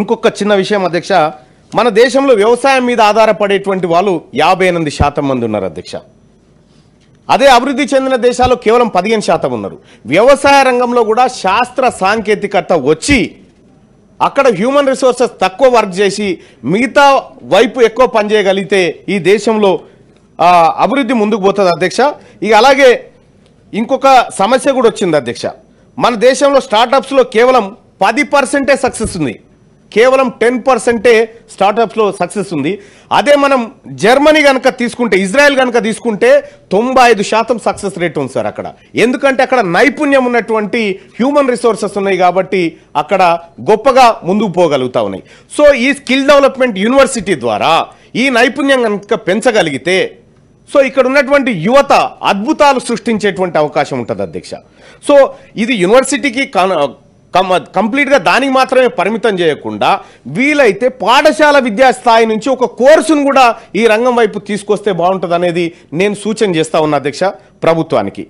ఇంకొక చిన్న విషయం అధ్యక్ష మన దేశంలో వ్యవసాయం మీద ఆధారపడేటువంటి వాళ్ళు యాభై ఎనిమిది శాతం మంది ఉన్నారు అధ్యక్ష అదే అభివృద్ధి చెందిన దేశాల్లో కేవలం పదిహేను శాతం ఉన్నారు వ్యవసాయ రంగంలో కూడా శాస్త్ర సాంకేతికత వచ్చి అక్కడ హ్యూమన్ రిసోర్సెస్ తక్కువ వర్క్ చేసి మిగతా వైపు ఎక్కువ పనిచేయగలిగితే ఈ దేశంలో అభివృద్ధి ముందుకు పోతుంది అధ్యక్ష ఇక అలాగే ఇంకొక సమస్య కూడా వచ్చింది అధ్యక్ష మన దేశంలో స్టార్టప్స్లో కేవలం పది పర్సెంటే సక్సెస్ ఉంది కేవలం టెన్ పర్సెంటే స్టార్టప్స్లో సక్సెస్ ఉంది అదే మనం జర్మనీ కనుక తీసుకుంటే ఇజ్రాయెల్ కనుక తీసుకుంటే తొంభై ఐదు శాతం సక్సెస్ రేట్ ఉంది సార్ అక్కడ ఎందుకంటే అక్కడ నైపుణ్యం ఉన్నటువంటి హ్యూమన్ రిసోర్సెస్ ఉన్నాయి కాబట్టి అక్కడ గొప్పగా ముందుకు పోగలుగుతూ ఉన్నాయి సో ఈ స్కిల్ డెవలప్మెంట్ యూనివర్సిటీ ద్వారా ఈ నైపుణ్యం కనుక పెంచగలిగితే సో ఇక్కడ ఉన్నటువంటి యువత అద్భుతాలు సృష్టించేటువంటి అవకాశం ఉంటుంది అధ్యక్ష సో ఇది యూనివర్సిటీకి కమ్ కంప్లీట్గా దానికి మాత్రమే పరిమితం చేయకుండా వీలైతే పాఠశాల విద్యా స్థాయి నుంచి ఒక కోర్సును కూడా ఈ రంగం వైపు తీసుకొస్తే బాగుంటుంది అనేది నేను సూచన చేస్తా ఉన్నా అధ్యక్ష ప్రభుత్వానికి